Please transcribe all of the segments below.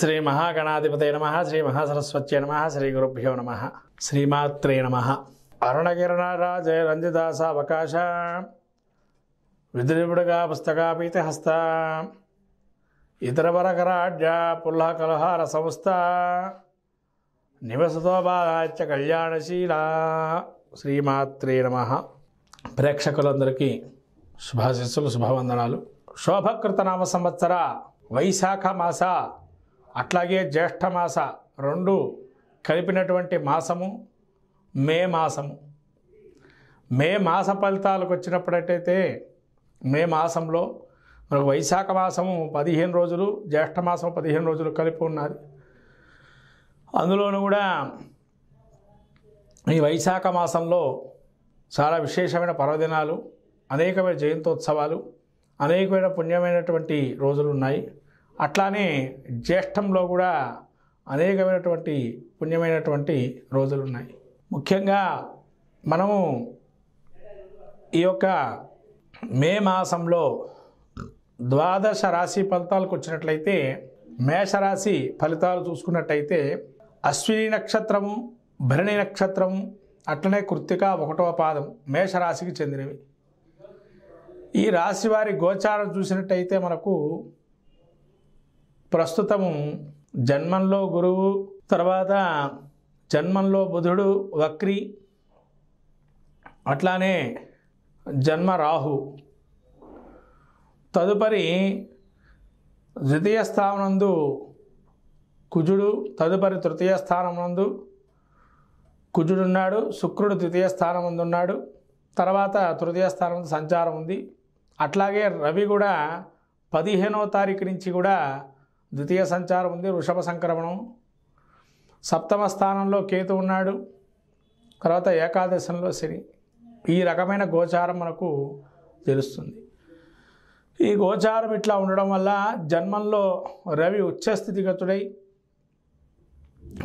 శ్రీ మహాగణాధిపతి నమ శ్రీ మహాసరస్వత్యే నమ శ్రీ గురుభ్యో నమ శ్రీమాత్రే నమ అరుణగిరణరాజ అవకాశ విద్రిపుడుగా పుస్తకాపీతి హస్త ఇతరవరకరాడ్య కలహార సంస్థ నివసతోపాదాత్య కళ్యాణశీల శ్రీమాత్రే నమ ప్రేక్షకులందరికీ శుభాశిస్సులు శుభవందనాలు శోభకృతనామ సంవత్సర వైశాఖ మాస అట్లాగే జ్యేష్ఠమాస రెండు కలిపినటువంటి మాసము మే మాసము మే మాస ఫలితాలకు వచ్చినప్పుడైతే మే మాసంలో మనకు వైశాఖ మాసము పదిహేను రోజులు జ్యేష్ఠ పదిహేను రోజులు కలిపి ఉన్నది అందులోనూ కూడా ఈ వైశాఖ మాసంలో చాలా విశేషమైన పర్వదినాలు అనేకమైన జయంతోత్సవాలు అనేకమైన పుణ్యమైనటువంటి రోజులు ఉన్నాయి అట్లానే జ్యేష్ఠంలో కూడా అనేకమైనటువంటి పుణ్యమైనటువంటి రోజులు ఉన్నాయి ముఖ్యంగా మనము ఈ యొక్క మే మాసంలో ద్వాదశ రాశి ఫలితాలకు వచ్చినట్లయితే మేషరాశి ఫలితాలు చూసుకున్నట్టయితే అశ్విని నక్షత్రము భరణి నక్షత్రము అట్లనే కృత్తిక ఒకటవ పాదం మేషరాశికి చెందినవి ఈ రాశి వారి గోచారం చూసినట్టయితే మనకు ప్రస్తుతము జన్మంలో గురువు తర్వాత జన్మంలో బుధుడు వక్రి అట్లానే జన్మ రాహు తదుపరి ద్వితీయ స్థానందు కుజుడు తదుపరి తృతీయ స్థానమునందు కుజుడున్నాడు శుక్రుడు ద్వితీయ స్థానం ఉన్నాడు తర్వాత తృతీయ స్థానం సంచారం ఉంది అట్లాగే రవి కూడా పదిహేనో తారీఖు నుంచి కూడా ద్వితీయ సంచారం ఉంది వృషభ సంక్రమణం సప్తమ స్థానంలో కేతు ఉన్నాడు తర్వాత ఏకాదశంలో శని ఈ రకమైన గోచారం మనకు తెలుస్తుంది ఈ గోచారం ఇట్లా ఉండడం వల్ల జన్మంలో రవి ఉచ్చస్థితిగతుడై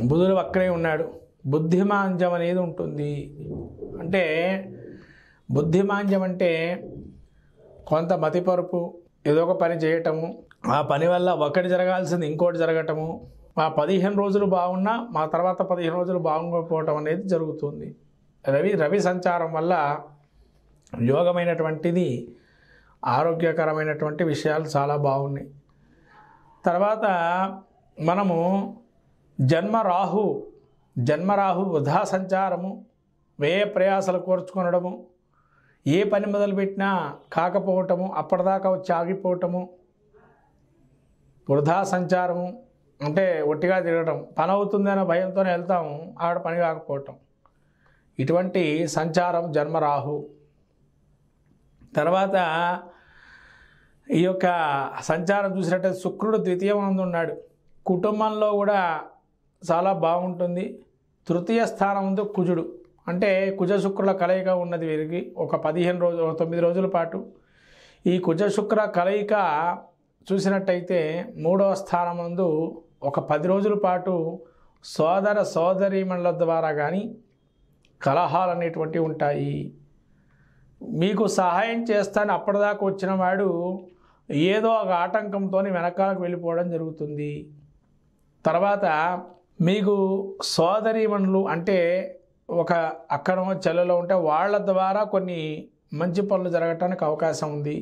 బుధుడు వక్రై ఉన్నాడు బుద్ధిమాంజం అనేది ఉంటుంది అంటే బుద్ధిమాంజం అంటే కొంత మతిపరుపు ఏదో ఒక పని చేయటము ఆ పని వల్ల ఒకటి జరగాల్సింది ఇంకోటి జరగటము ఆ పదిహేను రోజులు బాగున్నా మా తర్వాత పదిహేను రోజులు బాగుండకపోవటం అనేది జరుగుతుంది రవి రవి సంచారం వల్ల యోగమైనటువంటిది ఆరోగ్యకరమైనటువంటి విషయాలు చాలా బాగున్నాయి తర్వాత మనము జన్మరాహు జన్మరాహు వృధా సంచారము వ్యయ ప్రయాసలు కోర్చుకొనడము ఏ పని మొదలుపెట్టినా కాకపోవటము అప్పటిదాకా వచ్చి ఆగిపోవటము వృధా సంచారము అంటే ఒట్టిగా తిరగటం పని అవుతుందనే భయంతో వెళ్తాము ఆవిడ పని కాకపోవటం ఇటువంటి సంచారం జన్మరాహు తర్వాత ఈ యొక్క సంచారం చూసినట్టయితే శుక్రుడు ద్వితీయ ద్వితీయం ఉన్నాడు కుటుంబంలో కూడా చాలా బాగుంటుంది తృతీయ స్థానం ఉంది కుజుడు అంటే కుజశుక్రుల కలయిక ఉన్నది వీరికి ఒక పదిహేను రోజు తొమ్మిది రోజుల పాటు ఈ కుజ శుక్ర కలయిక చూసినట్టయితే మూడవ ముందు ఒక పది రోజుల పాటు సోదర సోదరీమణుల ద్వారా కానీ కలహాలు అనేటువంటివి ఉంటాయి మీకు సహాయం చేస్తాను అప్పటిదాకా వచ్చిన వాడు ఏదో ఒక ఆటంకంతో వెనకాలకు వెళ్ళిపోవడం జరుగుతుంది తర్వాత మీకు సోదరీమణులు అంటే ఒక అక్కడో చెల్లెలో ఉంటే వాళ్ళ ద్వారా కొన్ని మంచి పనులు జరగటానికి అవకాశం ఉంది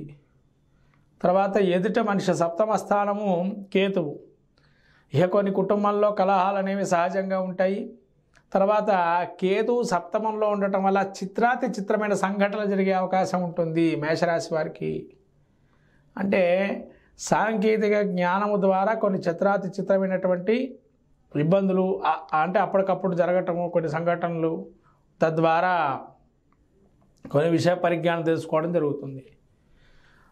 తర్వాత ఎదుట మనిషి సప్తమ స్థానము కేతువు ఇక కొన్ని కుటుంబంలో కలహాలు అనేవి సహజంగా ఉంటాయి తర్వాత కేతు సప్తమంలో ఉండటం వల్ల చిత్రాతి చిత్రమైన సంఘటనలు జరిగే అవకాశం ఉంటుంది మేషరాశి వారికి అంటే సాంకేతిక జ్ఞానము ద్వారా కొన్ని చిత్రాతి చిత్రమైనటువంటి ఇబ్బందులు అంటే అప్పటికప్పుడు జరగటము కొన్ని సంఘటనలు తద్వారా కొన్ని విషయ పరిజ్ఞానం తెలుసుకోవడం జరుగుతుంది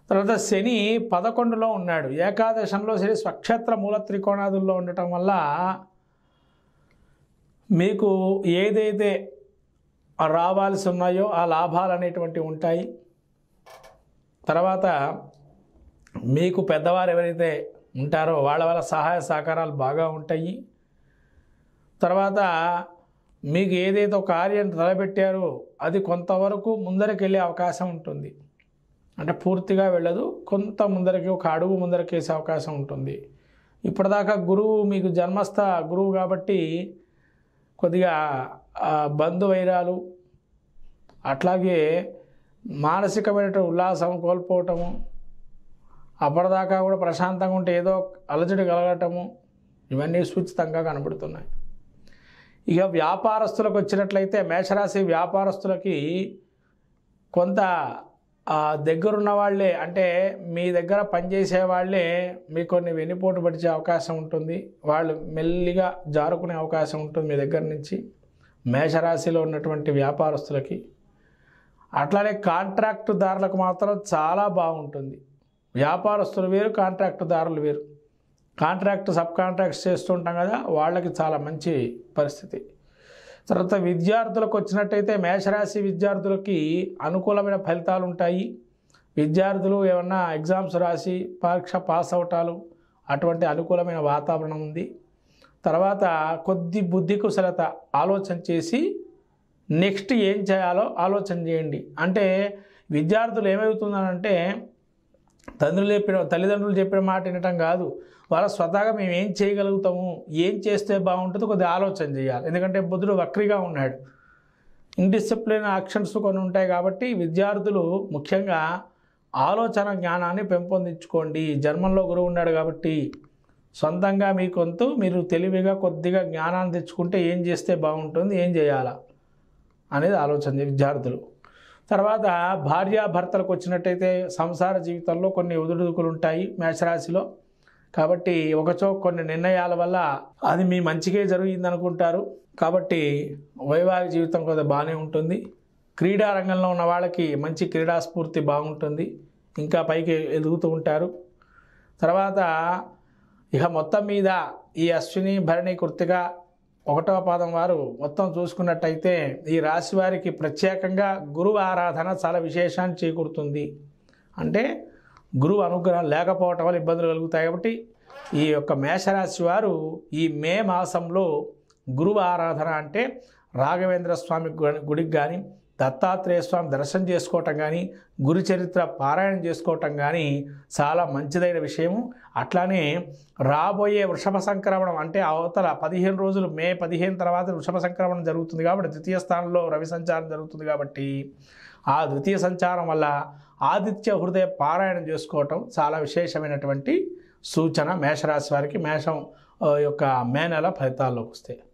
తర్వాత శని పదకొండులో ఉన్నాడు ఏకాదశంలో శని స్వక్షేత్ర మూల త్రికోణాదుల్లో ఉండటం వల్ల మీకు ఏదైతే రావాల్సి ఉన్నాయో ఆ లాభాలు అనేటువంటివి ఉంటాయి తర్వాత మీకు పెద్దవారు ఎవరైతే ఉంటారో వాళ్ళ వల్ల సహాయ సహకారాలు బాగా ఉంటాయి తర్వాత మీకు ఏదైతే కార్యం తలపెట్టారో అది కొంతవరకు ముందరకెళ్ళే అవకాశం ఉంటుంది అంటే పూర్తిగా వెళ్ళదు కొంత ముందరికి ఒక అడుగు ముందరకేసే అవకాశం ఉంటుంది ఇప్పటిదాకా గురువు మీకు జన్మస్థ గురువు కాబట్టి కొద్దిగా బంధువైరాలు అట్లాగే మానసికమైన ఉల్లాసం కోల్పోవటము అప్పటిదాకా కూడా ప్రశాంతంగా ఉంటే ఏదో అలజడి కలగటము ఇవన్నీ సూచితంగా కనబడుతున్నాయి ఇక వ్యాపారస్తులకు వచ్చినట్లయితే మేషరాశి వ్యాపారస్తులకి కొంత దగ్గరున్న వాళ్ళే అంటే మీ దగ్గర పనిచేసే వాళ్ళే మీ కొన్ని వెన్నుపోటు పడిచే అవకాశం ఉంటుంది వాళ్ళు మెల్లిగా జారుకునే అవకాశం ఉంటుంది మీ దగ్గర నుంచి మేషరాశిలో ఉన్నటువంటి వ్యాపారస్తులకి అట్లానే కాంట్రాక్టుదారులకు మాత్రం చాలా బాగుంటుంది వ్యాపారస్తులు వేరు కాంట్రాక్టుదారులు వేరు కాంట్రాక్ట్ సబ్ కాంట్రాక్ట్స్ చేస్తుంటాం కదా వాళ్ళకి చాలా మంచి పరిస్థితి తర్వాత విద్యార్థులకు వచ్చినట్టయితే మేషరాశి విద్యార్థులకి అనుకూలమైన ఫలితాలు ఉంటాయి విద్యార్థులు ఏమన్నా ఎగ్జామ్స్ రాసి పరీక్ష పాస్ అవటాలు అటువంటి అనుకూలమైన వాతావరణం ఉంది తర్వాత కొద్ది బుద్ధి కుశలత ఆలోచన చేసి నెక్స్ట్ ఏం చేయాలో ఆలోచన చేయండి అంటే విద్యార్థులు ఏమవుతుందనంటే తండ్రులు చెప్పిన తల్లిదండ్రులు చెప్పిన మాట వినటం కాదు వాళ్ళ స్వతహాగా మేము ఏం చేయగలుగుతాము ఏం చేస్తే బాగుంటుందో కొద్దిగా ఆలోచన చేయాలి ఎందుకంటే బుద్ధుడు వక్రిగా ఉన్నాడు ఇన్డిసిప్లిన్ యాక్షన్స్ కొన్ని ఉంటాయి కాబట్టి విద్యార్థులు ముఖ్యంగా ఆలోచన జ్ఞానాన్ని పెంపొందించుకోండి జన్మంలో గురువు ఉన్నాడు కాబట్టి సొంతంగా మీ కొంత మీరు తెలివిగా కొద్దిగా జ్ఞానాన్ని తెచ్చుకుంటే ఏం చేస్తే బాగుంటుంది ఏం చేయాలా అనేది ఆలోచన విద్యార్థులు తర్వాత భార్యాభర్తలకు వచ్చినట్టయితే సంసార జీవితంలో కొన్ని ఒదుడుదుకులు ఉంటాయి మేషరాశిలో కాబట్టి ఒకచో కొన్ని నిర్ణయాల వల్ల అది మీ మంచికే జరిగింది అనుకుంటారు కాబట్టి వైవాహిక జీవితం కొద్ది బాగానే ఉంటుంది క్రీడా రంగంలో ఉన్న వాళ్ళకి మంచి క్రీడా స్ఫూర్తి బాగుంటుంది ఇంకా పైకి ఎదుగుతూ ఉంటారు తర్వాత ఇక మొత్తం మీద ఈ అశ్విని భరణి కృతిక ఒకటో పాదం వారు మొత్తం చూసుకున్నట్టయితే ఈ రాశి వారికి ప్రత్యేకంగా గురువు ఆరాధన చాలా విశేషాన్ని చేకూరుతుంది అంటే గురువు అనుగ్రహం లేకపోవటం వల్ల ఇబ్బందులు కలుగుతాయి కాబట్టి ఈ యొక్క మేషరాశి వారు ఈ మే మాసంలో గురువు ఆరాధన అంటే రాఘవేంద్ర స్వామి గుడికి కానీ దత్తాత్రేయ స్వామి దర్శనం చేసుకోవటం కానీ గురు చరిత్ర పారాయణం చేసుకోవటం కానీ చాలా మంచిదైన విషయము అట్లానే రాబోయే వృషభ సంక్రమణం అంటే అవతల పదిహేను రోజులు మే పదిహేను తర్వాత వృషభ సంక్రమణం జరుగుతుంది కాబట్టి ద్వితీయ స్థానంలో రవి సంచారం జరుగుతుంది కాబట్టి ఆ ద్వితీయ సంచారం వల్ల ఆదిత్య హృదయ పారాయణం చేసుకోవటం చాలా విశేషమైనటువంటి సూచన మేషరాశి వారికి మేషం యొక్క మే నెల ఫలితాల్లోకి వస్తాయి